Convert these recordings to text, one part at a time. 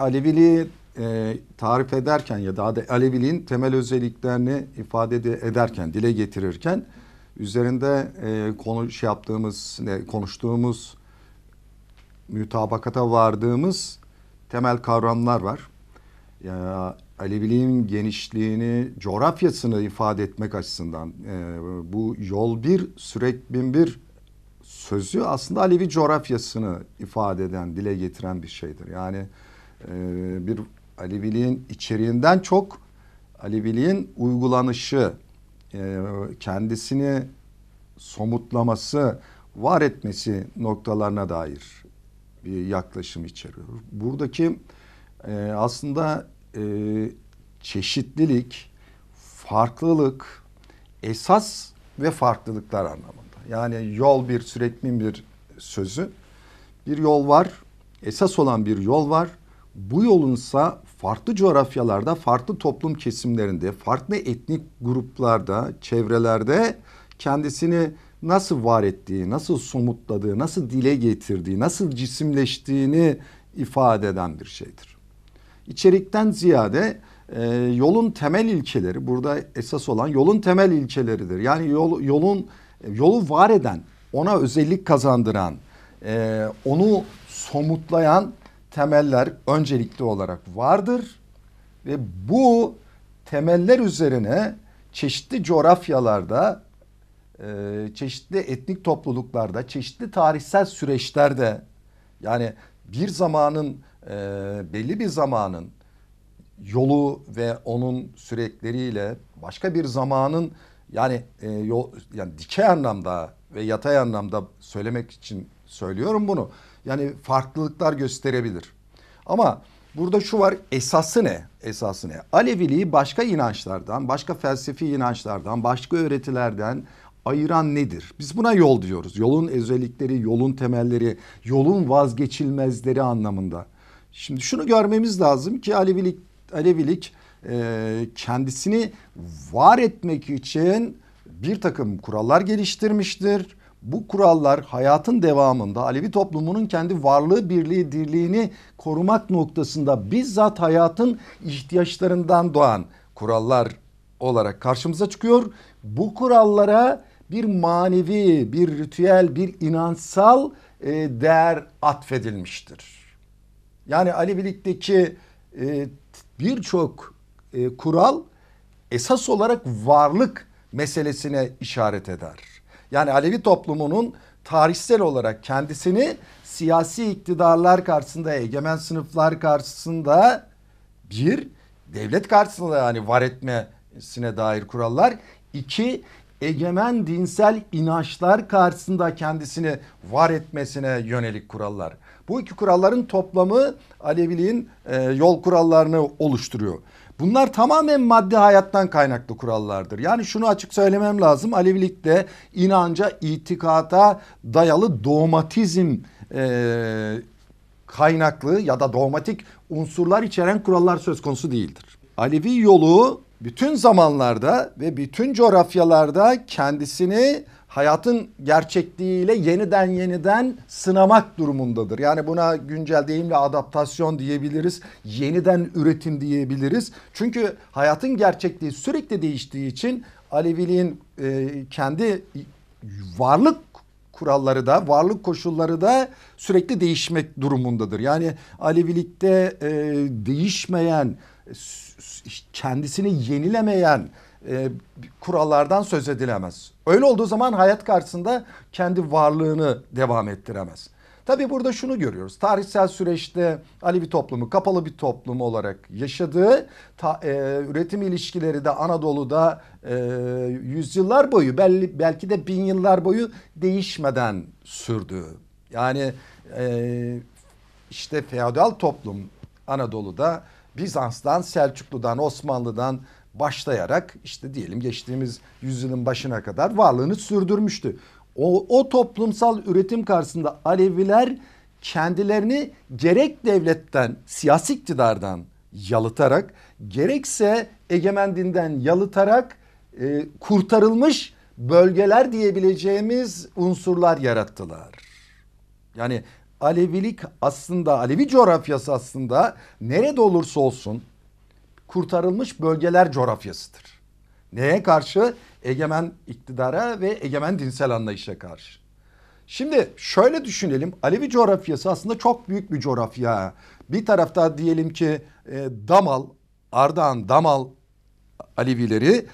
Aleviliği e, tarif ederken ya da Aleviliğin temel özelliklerini ifade ederken, dile getirirken üzerinde e, konu şey yaptığımız, ne, konuştuğumuz, mütabakata vardığımız temel kavramlar var. Ya, Aleviliğin genişliğini, coğrafyasını ifade etmek açısından e, bu yol bir, sürek bin bir sözü aslında Alevi coğrafyasını ifade eden, dile getiren bir şeydir. Yani e, bir Aleviliğin içeriğinden çok Aleviliğin uygulanışı, e, kendisini somutlaması, var etmesi noktalarına dair bir yaklaşım içeriyor. Buradaki e, aslında e, çeşitlilik, farklılık, esas ve farklılıklar anlamında. Yani yol bir sürekli bir sözü. Bir yol var, esas olan bir yol var. Bu yolunsa farklı coğrafyalarda, farklı toplum kesimlerinde, farklı etnik gruplarda, çevrelerde kendisini nasıl var ettiği, nasıl somutladığı, nasıl dile getirdiği, nasıl cisimleştiğini ifade eden bir şeydir. İçerikten ziyade e, yolun temel ilkeleri burada esas olan yolun temel ilkeleridir. Yani yol, yolun e, yolu var eden, ona özellik kazandıran, e, onu somutlayan temeller öncelikli olarak vardır. Ve bu temeller üzerine çeşitli coğrafyalarda, e, çeşitli etnik topluluklarda, çeşitli tarihsel süreçlerde yani bir zamanın e, belli bir zamanın yolu ve onun sürekleriyle başka bir zamanın yani e, yol, yani dikey anlamda ve yatay anlamda söylemek için söylüyorum bunu. Yani farklılıklar gösterebilir. Ama burada şu var esası ne? Esası ne? Aleviliği başka inançlardan, başka felsefi inançlardan, başka öğretilerden ayıran nedir? Biz buna yol diyoruz. Yolun özellikleri, yolun temelleri, yolun vazgeçilmezleri anlamında. Şimdi şunu görmemiz lazım ki Alevilik, Alevilik e, kendisini var etmek için bir takım kurallar geliştirmiştir. Bu kurallar hayatın devamında Alevi toplumunun kendi varlığı, birliği, dirliğini korumak noktasında bizzat hayatın ihtiyaçlarından doğan kurallar olarak karşımıza çıkıyor. Bu kurallara bir manevi, bir ritüel, bir inansal e, değer atfedilmiştir. Yani Alevilikteki e, birçok e, kural esas olarak varlık meselesine işaret eder. Yani Alevi toplumunun tarihsel olarak kendisini siyasi iktidarlar karşısında, egemen sınıflar karşısında bir, devlet karşısında yani var etmesine dair kurallar. iki egemen dinsel inançlar karşısında kendisini var etmesine yönelik kurallar. Bu iki kuralların toplamı Aleviliğin e, yol kurallarını oluşturuyor. Bunlar tamamen maddi hayattan kaynaklı kurallardır. Yani şunu açık söylemem lazım. de inanca, itikata dayalı dogmatizm e, kaynaklı ya da dogmatik unsurlar içeren kurallar söz konusu değildir. Alevi yolu bütün zamanlarda ve bütün coğrafyalarda kendisini hayatın gerçekliğiyle yeniden yeniden sınamak durumundadır. Yani buna güncel deyimle adaptasyon diyebiliriz. Yeniden üretim diyebiliriz. Çünkü hayatın gerçekliği sürekli değiştiği için Aleviliğin e, kendi varlık kuralları da varlık koşulları da sürekli değişmek durumundadır. Yani Alevilikte e, değişmeyen kendisini yenilemeyen e, kurallardan söz edilemez. Öyle olduğu zaman hayat karşısında kendi varlığını devam ettiremez. Tabi burada şunu görüyoruz. Tarihsel süreçte Alevi toplumu kapalı bir toplum olarak yaşadığı ta, e, üretim ilişkileri de Anadolu'da e, yüzyıllar boyu belli, belki de bin yıllar boyu değişmeden sürdü. Yani e, işte feodal toplum Anadolu'da Bizans'tan, Selçuklu'dan, Osmanlı'dan başlayarak işte diyelim geçtiğimiz yüzyılın başına kadar varlığını sürdürmüştü. O, o toplumsal üretim karşısında Aleviler kendilerini gerek devletten, siyasi iktidardan yalıtarak gerekse egemen dinden yalıtarak e, kurtarılmış bölgeler diyebileceğimiz unsurlar yarattılar. Yani Alevilik aslında Alevi coğrafyası aslında nerede olursa olsun kurtarılmış bölgeler coğrafyasıdır. Neye karşı? Egemen iktidara ve egemen dinsel anlayışa karşı. Şimdi şöyle düşünelim. Alevi coğrafyası aslında çok büyük bir coğrafya. Bir tarafta diyelim ki e, Damal, Ardahan, Damal Alevileri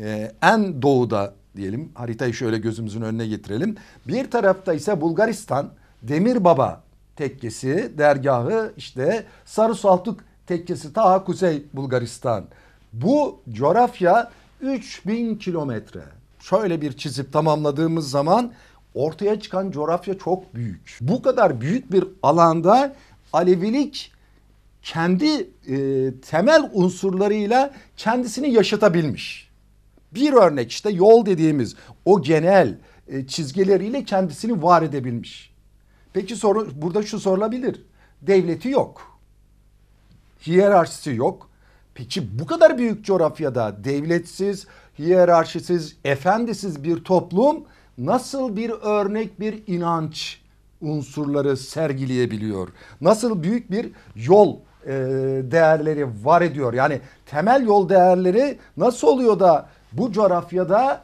e, en doğuda diyelim. Haritayı şöyle gözümüzün önüne getirelim. Bir tarafta ise Bulgaristan, Demir Baba tekkesi, dergahı işte Sarı Saltuk tekkesi ta kuzey Bulgaristan. Bu coğrafya 3000 kilometre. Şöyle bir çizip tamamladığımız zaman ortaya çıkan coğrafya çok büyük. Bu kadar büyük bir alanda Alevilik kendi e, temel unsurlarıyla kendisini yaşatabilmiş. Bir örnek işte yol dediğimiz o genel e, çizgileriyle kendisini var edebilmiş. Peki soru burada şu sorulabilir. Devleti yok hiyerarşisi yok. Peki bu kadar büyük coğrafyada devletsiz, hiyerarşisiz, efendisiz bir toplum nasıl bir örnek bir inanç unsurları sergileyebiliyor? Nasıl büyük bir yol e, değerleri var ediyor? Yani temel yol değerleri nasıl oluyor da bu coğrafyada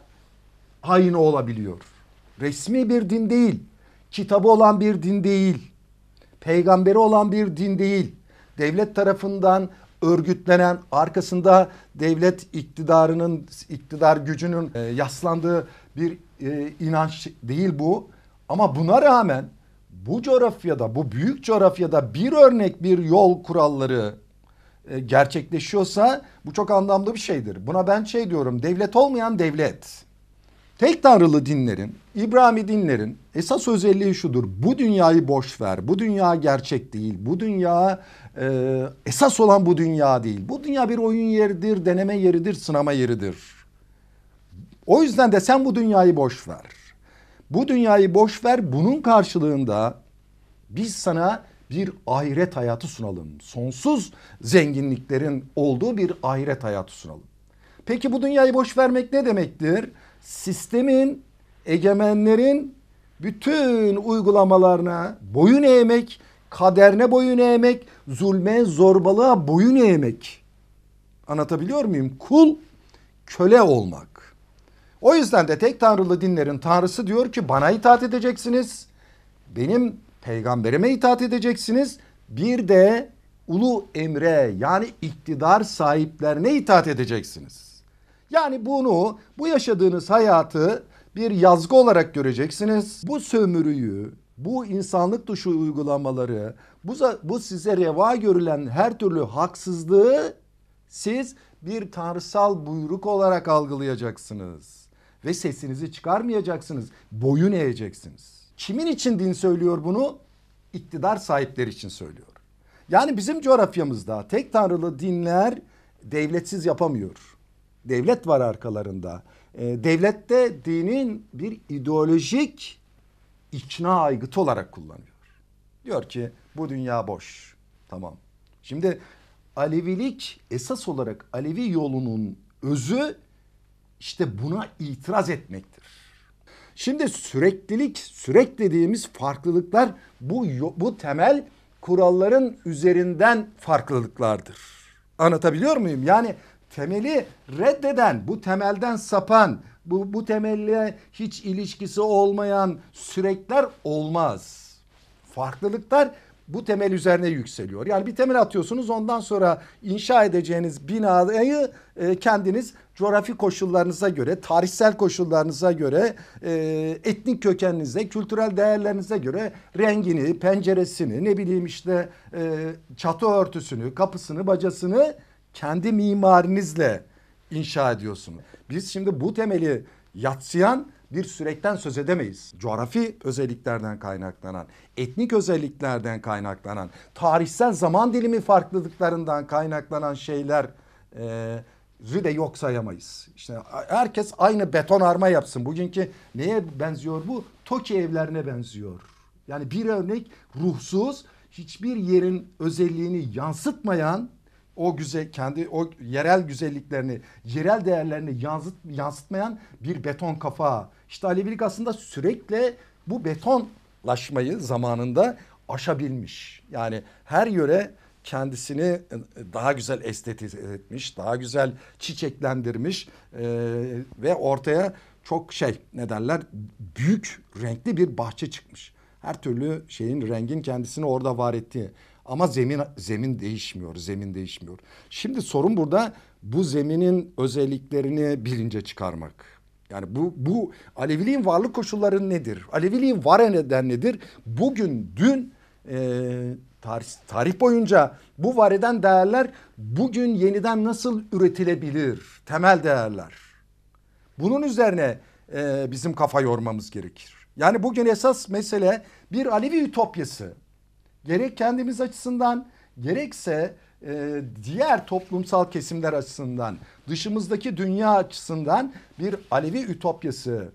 aynı olabiliyor? Resmi bir din değil, kitabı olan bir din değil, peygamberi olan bir din değil devlet tarafından örgütlenen arkasında devlet iktidarının iktidar gücünün e, yaslandığı bir e, inanç değil bu. Ama buna rağmen bu coğrafyada bu büyük coğrafyada bir örnek bir yol kuralları e, gerçekleşiyorsa bu çok anlamlı bir şeydir. Buna ben şey diyorum devlet olmayan devlet. Tek tanrılı dinlerin, İbrahimi dinlerin esas özelliği şudur. Bu dünyayı boş ver. Bu dünya gerçek değil. Bu dünya e, esas olan bu dünya değil. Bu dünya bir oyun yeridir, deneme yeridir, sınama yeridir. O yüzden de sen bu dünyayı boş ver. Bu dünyayı boş ver. Bunun karşılığında biz sana bir ahiret hayatı sunalım. Sonsuz zenginliklerin olduğu bir ahiret hayatı sunalım. Peki bu dünyayı boş vermek ne demektir? sistemin, egemenlerin bütün uygulamalarına boyun eğmek, kaderine boyun eğmek, zulme, zorbalığa boyun eğmek. Anlatabiliyor muyum? Kul köle olmak. O yüzden de tek tanrılı dinlerin tanrısı diyor ki bana itaat edeceksiniz. Benim peygamberime itaat edeceksiniz. Bir de ulu emre yani iktidar sahiplerine itaat edeceksiniz. Yani bunu bu yaşadığınız hayatı bir yazgı olarak göreceksiniz. Bu sömürüyü, bu insanlık dışı uygulamaları, bu, bu size reva görülen her türlü haksızlığı siz bir tanrısal buyruk olarak algılayacaksınız. Ve sesinizi çıkarmayacaksınız. Boyun eğeceksiniz. Kimin için din söylüyor bunu? İktidar sahipleri için söylüyor. Yani bizim coğrafyamızda tek tanrılı dinler devletsiz yapamıyor devlet var arkalarında. E, ee, devlette dinin bir ideolojik ikna aygıtı olarak kullanıyor. Diyor ki bu dünya boş. Tamam. Şimdi Alevilik esas olarak Alevi yolunun özü işte buna itiraz etmektir. Şimdi süreklilik, sürek dediğimiz farklılıklar bu bu temel kuralların üzerinden farklılıklardır. Anlatabiliyor muyum? Yani temeli reddeden, bu temelden sapan, bu, bu temelle hiç ilişkisi olmayan sürekler olmaz. Farklılıklar bu temel üzerine yükseliyor. Yani bir temel atıyorsunuz ondan sonra inşa edeceğiniz binayı e, kendiniz coğrafi koşullarınıza göre, tarihsel koşullarınıza göre, e, etnik kökeninize, kültürel değerlerinize göre rengini, penceresini, ne bileyim işte e, çatı örtüsünü, kapısını, bacasını kendi mimarinizle inşa ediyorsunuz. Biz şimdi bu temeli yatsıyan bir sürekten söz edemeyiz. Coğrafi özelliklerden kaynaklanan, etnik özelliklerden kaynaklanan, tarihsel zaman dilimi farklılıklarından kaynaklanan şeyler e, de yok sayamayız. İşte herkes aynı beton arma yapsın. Bugünkü neye benziyor bu? Toki evlerine benziyor. Yani bir örnek ruhsuz, hiçbir yerin özelliğini yansıtmayan o güze kendi o yerel güzelliklerini, yerel değerlerini yansıt, yansıtmayan bir beton kafa. İşte Alevilik aslında sürekli bu betonlaşmayı zamanında aşabilmiş. Yani her yöre kendisini e, daha güzel estetize etmiş, daha güzel çiçeklendirmiş e, ve ortaya çok şey ne derler büyük renkli bir bahçe çıkmış. Her türlü şeyin rengin kendisini orada var ettiği. Ama zemin zemin değişmiyor, zemin değişmiyor. Şimdi sorun burada bu zeminin özelliklerini bilince çıkarmak. Yani bu, bu Aleviliğin varlık koşulları nedir? aleviliğin var eden nedir? Bugün, dün e, tarih, tarih boyunca bu var eden değerler bugün yeniden nasıl üretilebilir? Temel değerler. Bunun üzerine e, bizim kafa yormamız gerekir. Yani bugün esas mesele bir Alevi ütopyası. Gerek kendimiz açısından gerekse e, diğer toplumsal kesimler açısından dışımızdaki dünya açısından bir Alevi ütopyası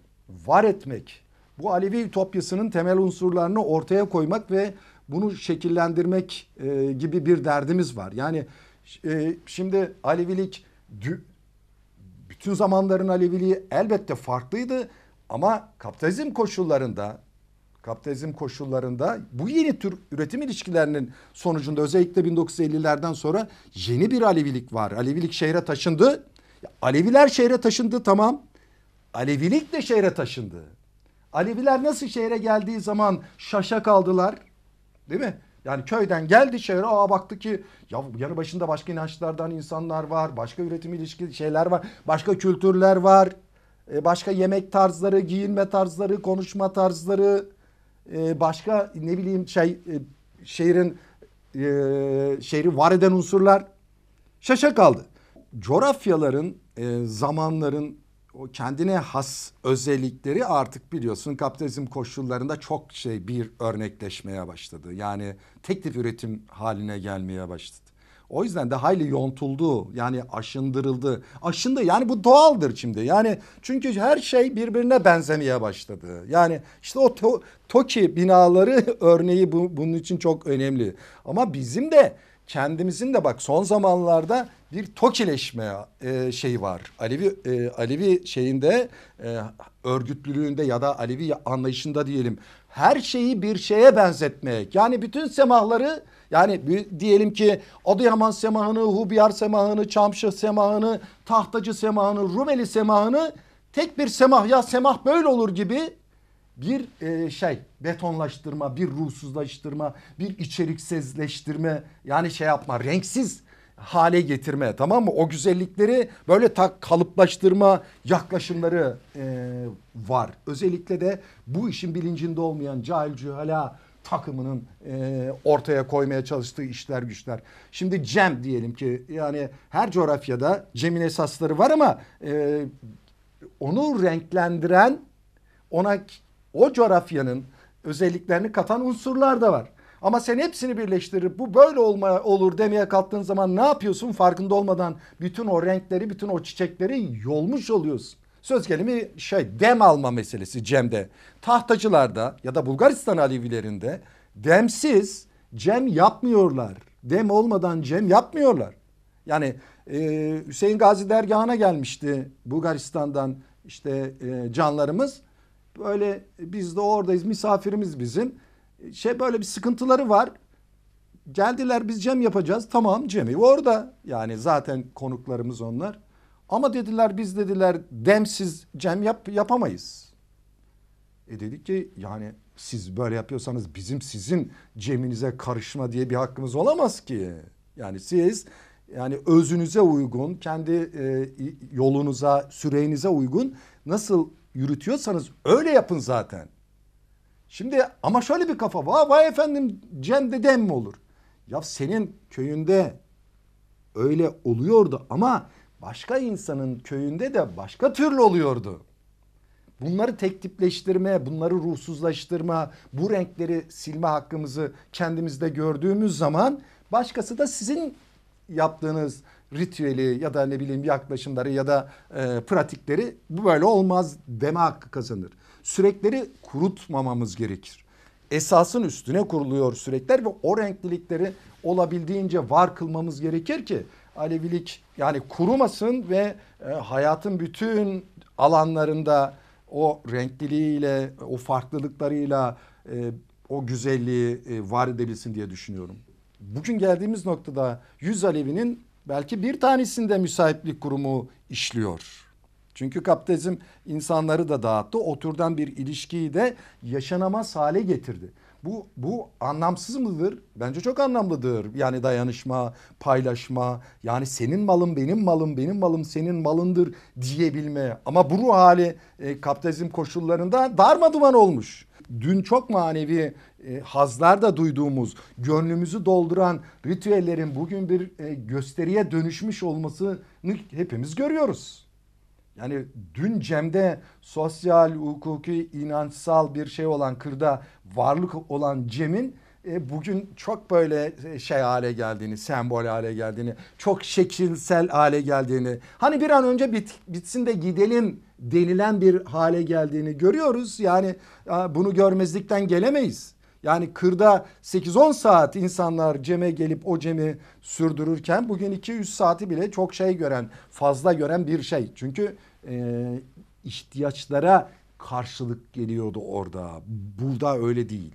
var etmek. Bu Alevi ütopyasının temel unsurlarını ortaya koymak ve bunu şekillendirmek e, gibi bir derdimiz var. Yani e, şimdi Alevilik bütün zamanların Aleviliği elbette farklıydı ama kapitalizm koşullarında kapitalizm koşullarında bu yeni tür üretim ilişkilerinin sonucunda özellikle 1950'lerden sonra yeni bir Alevilik var. Alevilik şehre taşındı. Aleviler şehre taşındı tamam. Alevilik de şehre taşındı. Aleviler nasıl şehre geldiği zaman şaşa kaldılar. Değil mi? Yani köyden geldi şehre aa baktı ki ya yanı başında başka inançlardan insanlar var. Başka üretim ilişki şeyler var. Başka kültürler var. E, başka yemek tarzları, giyinme tarzları, konuşma tarzları, ee, başka ne bileyim şey e, şehrin e, şehri var eden unsurlar şaşa kaldı. Coğrafyaların, e, zamanların o kendine has özellikleri artık biliyorsun kapitalizm koşullarında çok şey bir örnekleşmeye başladı. Yani tek tip üretim haline gelmeye başladı. O yüzden de hayli yontuldu yani aşındırıldı. Aşındı yani bu doğaldır şimdi. Yani çünkü her şey birbirine benzemeye başladı. Yani işte o to TOKİ binaları örneği bu, bunun için çok önemli. Ama bizim de kendimizin de bak son zamanlarda bir tokileşme e, şeyi var. Alevi e, Alevi şeyinde e, örgütlülüğünde ya da Alevi anlayışında diyelim. Her şeyi bir şeye benzetmek. Yani bütün semahları yani diyelim ki Adıyaman semahını, Hubiyar semahını, Çamşı semahını, Tahtacı semahını, Rumeli semahını tek bir semah ya semah böyle olur gibi bir e, şey betonlaştırma, bir ruhsuzlaştırma, bir içeriksizleştirme yani şey yapma renksiz hale getirme tamam mı? O güzellikleri böyle tak kalıplaştırma yaklaşımları e, var. Özellikle de bu işin bilincinde olmayan cahil cühala takımının e, ortaya koymaya çalıştığı işler güçler. Şimdi Cem diyelim ki yani her coğrafyada Cem'in esasları var ama e, onu renklendiren ona o coğrafyanın özelliklerini katan unsurlar da var. Ama sen hepsini birleştirip bu böyle olma, olur demeye kalktığın zaman ne yapıyorsun? Farkında olmadan bütün o renkleri, bütün o çiçekleri yolmuş oluyorsun. Söz gelimi şey dem alma meselesi Cem'de. Tahtacılarda ya da Bulgaristan Alevilerinde demsiz Cem yapmıyorlar. Dem olmadan Cem yapmıyorlar. Yani e, Hüseyin Gazi dergahına gelmişti Bulgaristan'dan işte e, canlarımız. Böyle biz de oradayız misafirimiz bizim. Şey böyle bir sıkıntıları var. Geldiler biz Cem yapacağız. Tamam Cem'i orada. Yani zaten konuklarımız onlar. Ama dediler biz dediler demsiz cem yap, yapamayız. E dedik ki yani siz böyle yapıyorsanız bizim sizin ceminize karışma diye bir hakkımız olamaz ki. Yani siz yani özünüze uygun kendi e, yolunuza süreyinize uygun nasıl yürütüyorsanız öyle yapın zaten. Şimdi ama şöyle bir kafa var vay efendim cem de dem mi olur? Ya senin köyünde öyle oluyordu ama başka insanın köyünde de başka türlü oluyordu. Bunları tek tipleştirme, bunları ruhsuzlaştırma, bu renkleri silme hakkımızı kendimizde gördüğümüz zaman başkası da sizin yaptığınız ritüeli ya da ne bileyim yaklaşımları ya da e, pratikleri bu böyle olmaz deme hakkı kazanır. Sürekleri kurutmamamız gerekir. Esasın üstüne kuruluyor sürekler ve o renklilikleri olabildiğince var kılmamız gerekir ki Alevilik yani kurumasın ve e, hayatın bütün alanlarında o renkliliğiyle, o farklılıklarıyla e, o güzelliği e, var edebilsin diye düşünüyorum. Bugün geldiğimiz noktada yüz Alevi'nin belki bir tanesinde müsaitlik kurumu işliyor. Çünkü kapitalizm insanları da dağıttı. oturdan bir ilişkiyi de yaşanamaz hale getirdi. Bu bu anlamsız mıdır? Bence çok anlamlıdır. Yani dayanışma, paylaşma, yani senin malın benim malım, benim malım senin malındır diyebilme. Ama bu ruh hali e, kapitalizm koşullarında darmaduman olmuş. Dün çok manevi e, hazlar duyduğumuz, gönlümüzü dolduran ritüellerin bugün bir e, gösteriye dönüşmüş olmasını hepimiz görüyoruz. Yani dün Cem'de sosyal, hukuki, inançsal bir şey olan kırda varlık olan Cem'in e, bugün çok böyle e, şey hale geldiğini, sembol hale geldiğini, çok şekilsel hale geldiğini, hani bir an önce bit, bitsin de gidelim denilen bir hale geldiğini görüyoruz. Yani bunu görmezlikten gelemeyiz. Yani kırda 8-10 saat insanlar ceme gelip o cemi sürdürürken bugün 2-3 saati bile çok şey gören, fazla gören bir şey. Çünkü e, ihtiyaçlara karşılık geliyordu orada. Burada öyle değil.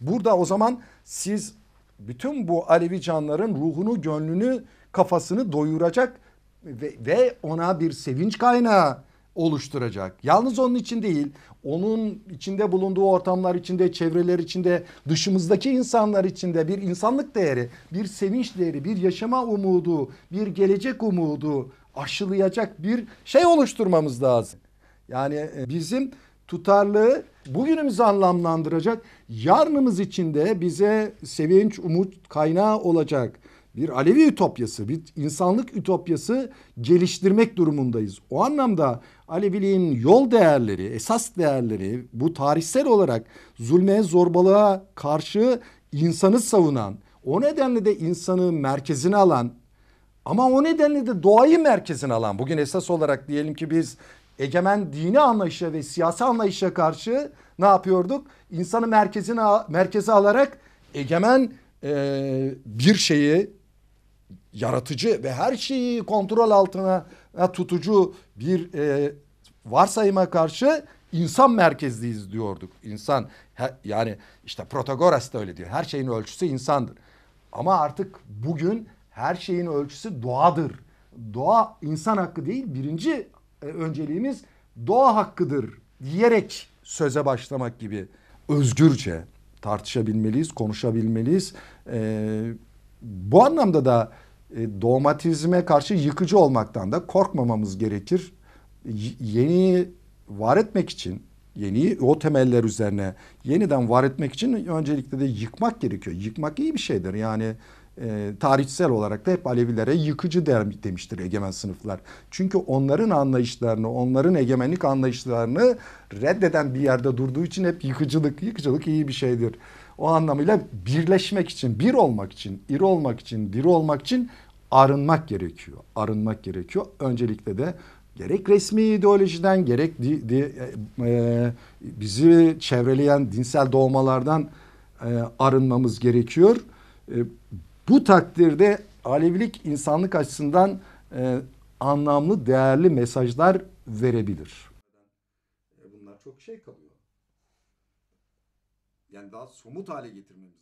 Burada o zaman siz bütün bu Alevi canların ruhunu, gönlünü, kafasını doyuracak ve, ve ona bir sevinç kaynağı oluşturacak. Yalnız onun için değil, onun içinde bulunduğu ortamlar içinde, çevreler içinde, dışımızdaki insanlar içinde bir insanlık değeri, bir sevinç değeri, bir yaşama umudu, bir gelecek umudu aşılayacak bir şey oluşturmamız lazım. Yani e, bizim tutarlı bugünümüzü anlamlandıracak, yarınımız içinde bize sevinç, umut kaynağı olacak bir Alevi ütopyası, bir insanlık ütopyası geliştirmek durumundayız. O anlamda Aleviliğin yol değerleri, esas değerleri bu tarihsel olarak zulme, zorbalığa karşı insanı savunan, o nedenle de insanı merkezine alan ama o nedenle de doğayı merkezin alan bugün esas olarak diyelim ki biz egemen dini anlayışa ve siyasi anlayışa karşı ne yapıyorduk? İnsanı merkezine merkeze alarak egemen e, bir şeyi yaratıcı ve her şeyi kontrol altına tutucu bir e, varsayıma karşı insan merkezliyiz diyorduk. İnsan he, yani işte Protagoras da öyle diyor. Her şeyin ölçüsü insandır. Ama artık bugün her şeyin ölçüsü doğadır. Doğa insan hakkı değil birinci e, önceliğimiz doğa hakkıdır diyerek söze başlamak gibi özgürce tartışabilmeliyiz, konuşabilmeliyiz. Ee, bu anlamda da e, dogmatizme karşı yıkıcı olmaktan da korkmamamız gerekir. Y- yeniyi var etmek için, yeni o temeller üzerine yeniden var etmek için öncelikle de yıkmak gerekiyor. Yıkmak iyi bir şeydir. Yani e, tarihsel olarak da hep Alevilere yıkıcı der, demiştir egemen sınıflar. Çünkü onların anlayışlarını, onların egemenlik anlayışlarını reddeden bir yerde durduğu için hep yıkıcılık, yıkıcılık iyi bir şeydir. O anlamıyla birleşmek için, bir olmak için, iri olmak için, diri olmak için arınmak gerekiyor. Arınmak gerekiyor. Öncelikle de gerek resmi ideolojiden gerek di, di, e, e bizi çevreleyen dinsel doğmalardan e, arınmamız gerekiyor. E, bu takdirde Alevilik insanlık açısından e, anlamlı, değerli mesajlar verebilir. E, bunlar çok şey kalıyor. Yani daha somut hale getirmemiz